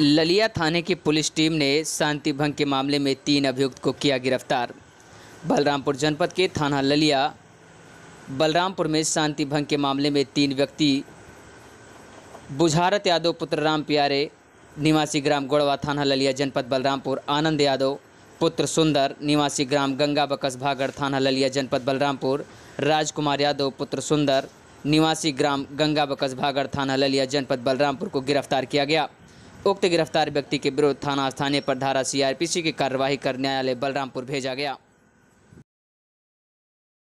ललिया थाने की police team ने शांति भंग के मामले में तीन अभियुक्त को किया गिरफ्तार बलरामपुर जनपद के थाना ललिया बलरामपुर में शांति भंग के मामले में तीन व्यक्ति बुझारत यादव पुत्र राम प्यारे निवासी ग्राम गोड़वा थाना ललिया जनपद बलरामपुर आनंद यादव पुत्र सुंदर निवासी ग्राम गंगा बकस भागड़ थाना ललिया जनपद बलरामपुर राजकुमार यादव पुत्र सुंदर निवासी ग्राम गंगा बकस भागड़ थाना ललिया जनपद बलरामपुर को गिरफ्तार किया गया उक्त गिरफ्तार व्यक्ति के विरुद्ध थाना स्थानीय पर धारा सीआरपीसी की कार्यवाही कर न्यायालय बलरामपुर भेजा गया